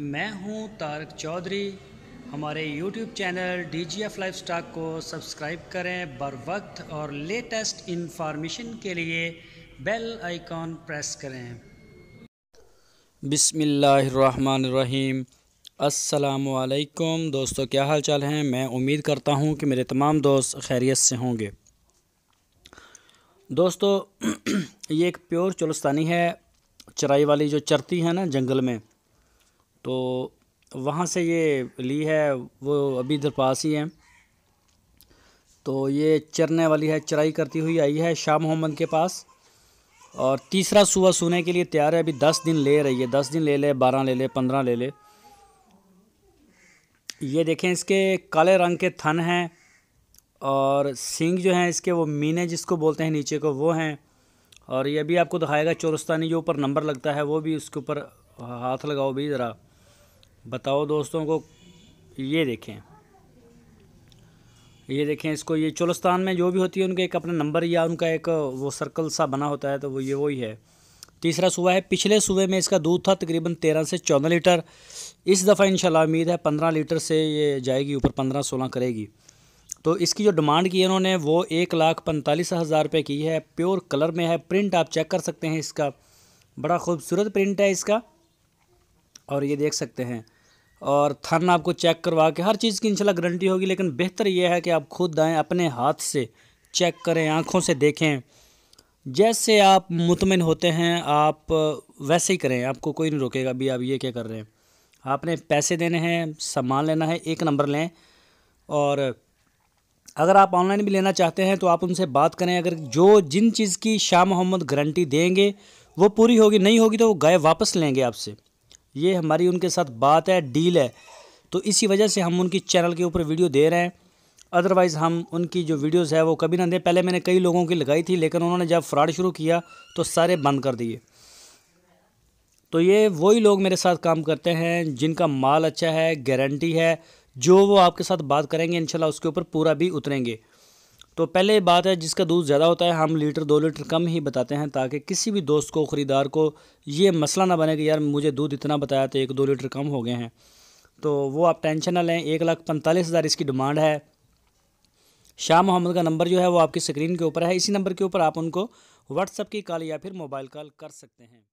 میں ہوں تارک چودھری ہمارے YouTube channel D G F livestock کو سبسکرائب کریں بر وقت اور لیٹسٹ انفارمیشن کے لیے بیل آئیکن پریس کریں بسم اللہ الرحمن الرحیم السلام علیکم دوستو کیا حال چال ہیں میں امید کرتا ہوں کہ میرے تمام دوست خیریت سے ہوں گے دوستو یہ ایک پیور چلستانی ہے چرائی والی جو چرتی ہے نا جنگل میں تو وہاں سے یہ لی ہے وہ ابھی ادھر پاس ہی ہیں تو یہ چرنے والی ہے چرائی کرتی ہوئی آئی ہے شاہ محمد کے پاس اور تیسرا صبح سونے کے لیے تیار ہے ابھی دس دن لے رہی ہے دس دن لے لے بارہ لے لے پندرہ لے لے یہ دیکھیں اس کے کالے رنگ کے تھن ہیں اور سنگ جو ہیں اس کے وہ مینے جس کو بولتے ہیں نیچے کو وہ ہیں اور یہ بھی آپ کو دکھائے گا چورستانی جو اوپر نمبر لگتا ہے وہ بھی اس کے اوپر ہاتھ لگاؤ بھی ذرا بتاؤ دوستوں کو یہ دیکھیں یہ دیکھیں اس کو یہ چولستان میں جو بھی ہوتی ہے ان کا ایک اپنا نمبر یا ان کا ایک وہ سرکل سا بنا ہوتا ہے تو وہ یہ وہی ہے تیسرا صوبہ ہے پچھلے صبح میں اس کا دودھ تھا تقریباً تیرہ سے چودہ لیٹر اس دفعہ انشاءاللہ امید ہے پندرہ لیٹر سے یہ جائے گی اوپر پندرہ سولہ کرے گی تو اس کی جو ڈیمانڈ کی ہے انہوں نے وہ ایک لاکھ پینتالیس ہزار روپے کی ہے پیور کلر میں ہے پرنٹ آپ چیک کر سکتے ہیں اس کا بڑا خوبصورت پرنٹ ہے اس کا اور یہ دیکھ سکتے ہیں اور تھن آپ کو چیک کروا کے ہر چیز کی انشاءاللہ گرنٹی گارنٹی ہوگی لیکن بہتر یہ ہے کہ آپ خود دائیں اپنے ہاتھ سے چیک کریں آنکھوں سے دیکھیں جیسے آپ مطمئن ہوتے ہیں آپ ویسے ہی کریں آپ کو کوئی نہیں روکے گا ابھی آپ یہ کیا کر رہے ہیں آپ نے پیسے دینے ہیں سامان لینا ہے ایک نمبر لیں اور اگر آپ آن لائن بھی لینا چاہتے ہیں تو آپ ان سے بات کریں اگر جو جن چیز کی شاہ محمد گارنٹی دیں گے وہ پوری ہوگی نہیں ہوگی تو وہ گائے واپس لیں گے آپ سے یہ ہماری ان کے ساتھ بات ہے ڈیل ہے تو اسی وجہ سے ہم ان کی چینل کے اوپر ویڈیو دے رہے ہیں ادروائز ہم ان کی جو ویڈیوز ہے وہ کبھی نہ دیں پہلے میں نے کئی لوگوں کی لگائی تھی لیکن انہوں نے جب فراڈ شروع کیا تو سارے بند کر دیے تو یہ وہی لوگ میرے ساتھ کام کرتے ہیں جن کا مال اچھا ہے گارنٹی ہے جو وہ آپ کے ساتھ بات کریں گے انشاءاللہ اس کے اوپر پورا بھی اتریں گے تو پہلے بات ہے جس کا دودھ زیادہ ہوتا ہے ہم لیٹر دو لیٹر کم ہی بتاتے ہیں تاکہ کسی بھی دوست کو خریدار کو یہ مسئلہ نہ بنے کہ یار مجھے دودھ اتنا بتایا تو ایک دو لیٹر کم ہو گئے ہیں تو وہ آپ ٹینشن نہ لیں ایک لاکھ پنتالیس ہزار اس کی ڈیمانڈ ہے شاہ محمد کا نمبر جو ہے وہ آپ کی سکرین کے اوپر ہے اسی نمبر کے اوپر آپ ان کو واٹس اپ کی کال یا پھر موبائل کال کر سکتے ہیں